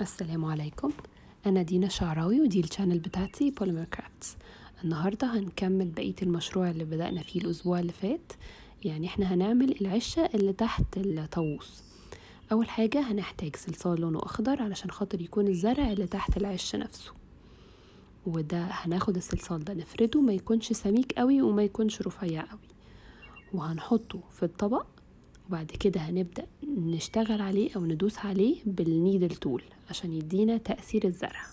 السلام عليكم أنا دينا شعراوي ودي الشانل بتاعتي بوليمر كرافتس النهاردة هنكمل بقية المشروع اللي بدأنا فيه الأسبوع اللي فات يعني احنا هنعمل العشة اللي تحت الطاووس أول حاجة هنحتاج صلصال لونه أخضر علشان خاطر يكون الزرع اللي تحت العش نفسه وده هناخد الصلصال ده نفرده ما يكونش سميك قوي وما يكونش رفيع قوي وهنحطه في الطبق وبعد كده هنبدأ نشتغل عليه أو ندوس عليه بالنيدل تول عشان يدينا تأثير الزرع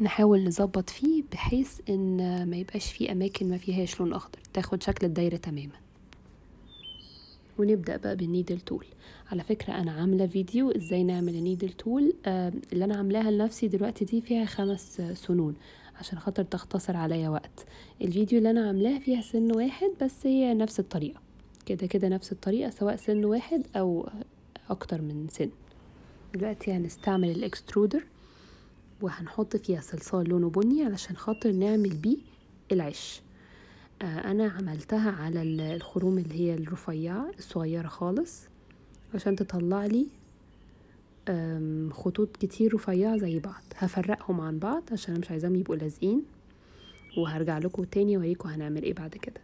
نحاول نظبط فيه بحيث ان ما يبقاش فيه اماكن ما فيهاش لون اخضر تاخد شكل الدايره تماما ونبدأ بقى بالنيدل تول على فكرة أنا عاملة فيديو إزاي نعمل النيدل تول اللي أنا عاملاها لنفسي دلوقتي دي فيها خمس سنون عشان خاطر تختصر عليا وقت الفيديو اللي أنا عاملاه فيها سن واحد بس هي نفس الطريقة كده كده نفس الطريقة سواء سن واحد أو أكتر من سن دلوقتي هنستعمل الإكسترودر وهنحط فيها صلصال لونه بني علشان خاطر نعمل بيه العش آه، أنا عملتها على الخروم اللي هي الرفيعة الصغيرة خالص عشان تطلع لي خطوط كتير رفيعة زي بعض هفرقهم عن بعض عشان مش عايزاهم يبقوا لازقين وهرجع لكم تاني اوريكم هنعمل ايه بعد كده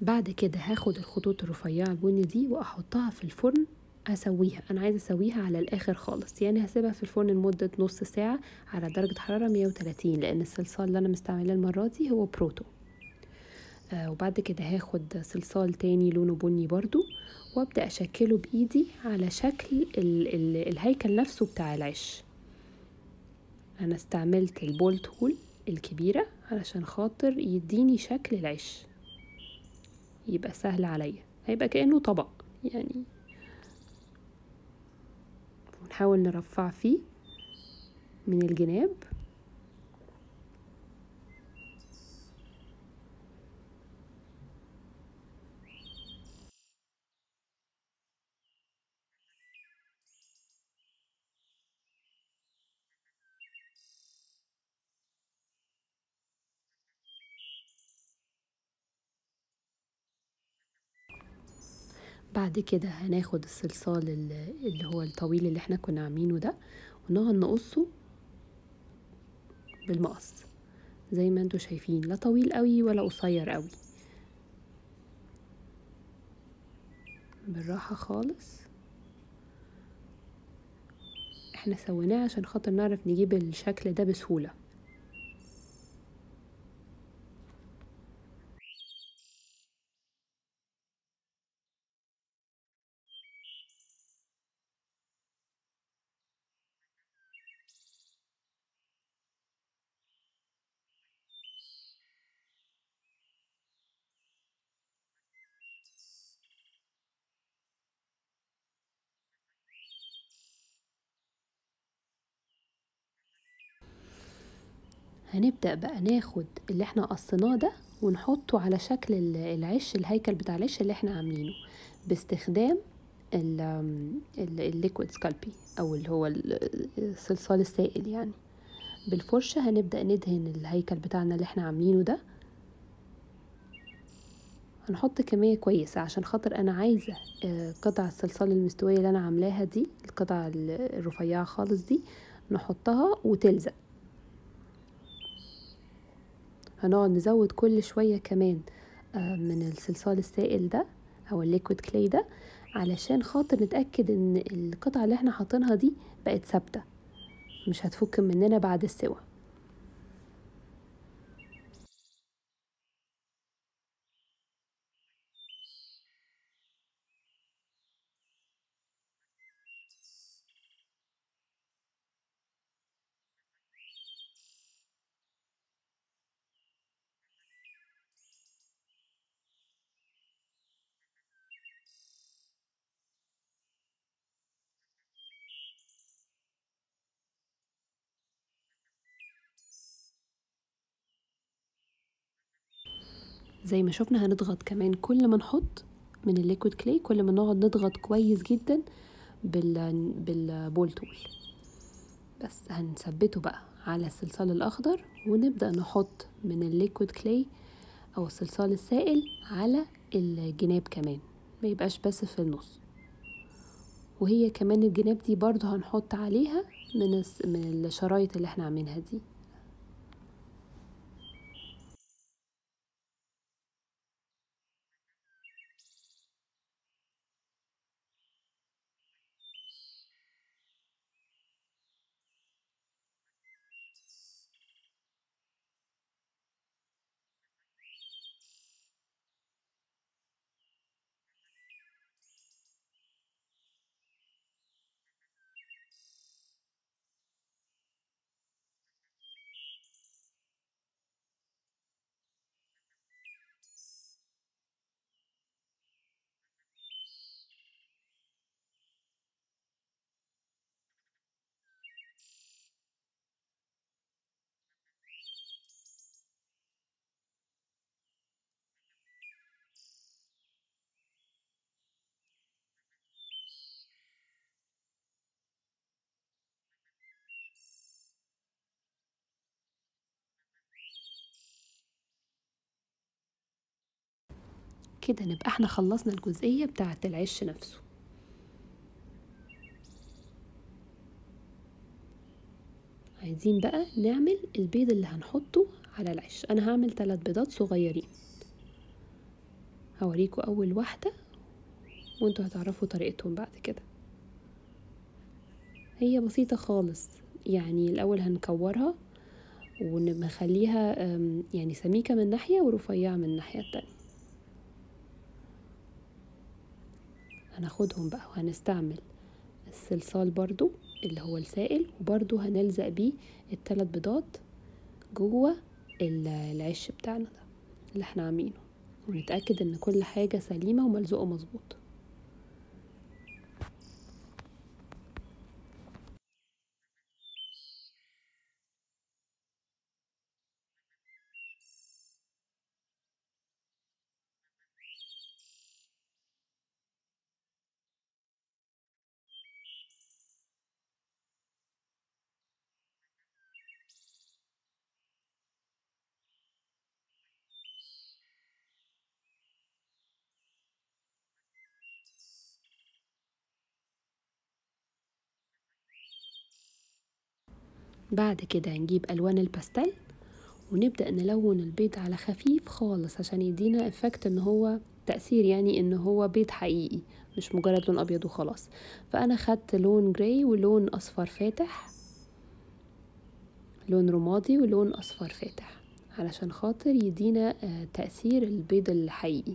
بعد كده هاخد الخطوط الرفيعة البني دي واحطها في الفرن اسويها انا عايزه اسويها على الاخر خالص يعني هسيبها في الفرن لمده نص ساعه على درجه حراره 130 لان الصلصال اللي انا مستعملاه المره دي هو بروتو آه وبعد كده هاخد صلصال تاني لونه بني برضو وابدا اشكله بايدي على شكل ال ال الهيكل نفسه بتاع العش انا استعملت البول تول الكبيره علشان خاطر يديني شكل العش يبقى سهل عليا هيبقى كانه طبق يعني ونحاول نرفع فيه من الجناب بعد كده هناخد الصلصال اللي هو الطويل اللي احنا كنا عاملينه ده ونقعد نقصه بالمقص زي ما انتوا شايفين لا طويل قوي ولا قصير قوي بالراحة خالص احنا سويناه عشان خاطر نعرف نجيب الشكل ده بسهولة هنبدأ بقى ناخد اللي احنا قصيناه ده ونحطه على شكل العش الهيكل بتاع العش اللي احنا عاملينه باستخدام الليكويد سكالبي او اللي هو الصلصال السائل يعني بالفرشة هنبدأ ندهن الهيكل بتاعنا اللي احنا عاملينه ده هنحط كمية كويسة عشان خاطر أنا عايزة آه، قطع الصلصال المستوية اللي أنا عاملاها دي القطع الرفيعة خالص دي نحطها وتلزق هنقعد نزود كل شوية كمان آه، من الصلصال السائل ده او الليكويد كلي ده علشان خاطر نتأكد ان القطعة اللي احنا حاطينها دي بقت ثابتة مش هتفك مننا بعد السوا زي ما شفنا هنضغط كمان كل ما نحط من الليكويد كلي كل ما نقعد نضغط كويس جدا بال بالبول تول بس هنثبته بقى على الصلصال الاخضر ونبدا نحط من الليكويد كلي او الصلصال السائل على الجناب كمان ما يبقاش بس في النص وهي كمان الجناب دي برضو هنحط عليها من من الشرايط اللي احنا عاملينها دي كده نبقى احنا خلصنا الجزئية بتاعة العش نفسه عايزين بقى نعمل البيض اللي هنحطه على العش انا هعمل تلات بيضات صغيرين هوريكم اول واحدة وانتوا هتعرفوا طريقتهم بعد كده هي بسيطة خالص يعني الاول هنكورها ونخليها يعني سميكة من ناحية ورفيعة من الناحية التانية هناخدهم بقى وهنستعمل الصلصال برضو اللي هو السائل وبرضو هنلزق بيه التلات بيضات جوه العش بتاعنا ده اللي احنا عاملينه ونتأكد ان كل حاجة سليمة وملزوقة مظبوط بعد كده هنجيب الوان الباستيل ونبدأ نلون البيض على خفيف خالص عشان يدينا افكت ان هو تأثير يعني ان هو بيض حقيقي مش مجرد لون ابيض وخلاص فانا خدت لون جراي ولون اصفر فاتح لون رمادي ولون اصفر فاتح علشان خاطر يدينا آه، تأثير البيض الحقيقي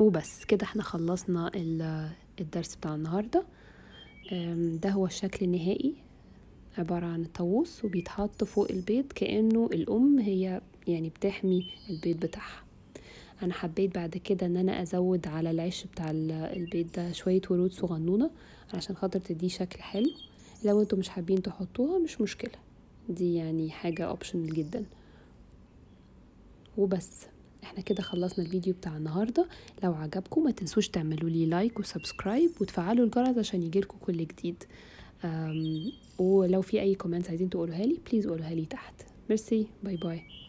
وبس كده احنا خلصنا الدرس بتاع النهاردة ده هو الشكل النهائي عبارة عن الطاووس وبيتحط فوق البيض كأنه الأم هي يعني بتحمي البيض بتاعها أنا حبيت بعد كده أن أنا أزود على العش بتاع البيض ده شوية ورود صغنونة علشان خاطر تديه شكل حلو لو انتوا مش حابين تحطوها مش مشكلة دي يعني حاجة اوبشنال جدا وبس احنا كده خلصنا الفيديو بتاع النهارده لو عجبكم ما تنسوش تعملوا لي لايك وسبسكرايب وتفعلوا الجرس عشان يجيلكم كل جديد ولو في اي كومنت عايزين تقولوها لي بليز قولوها لي تحت ميرسي باي باي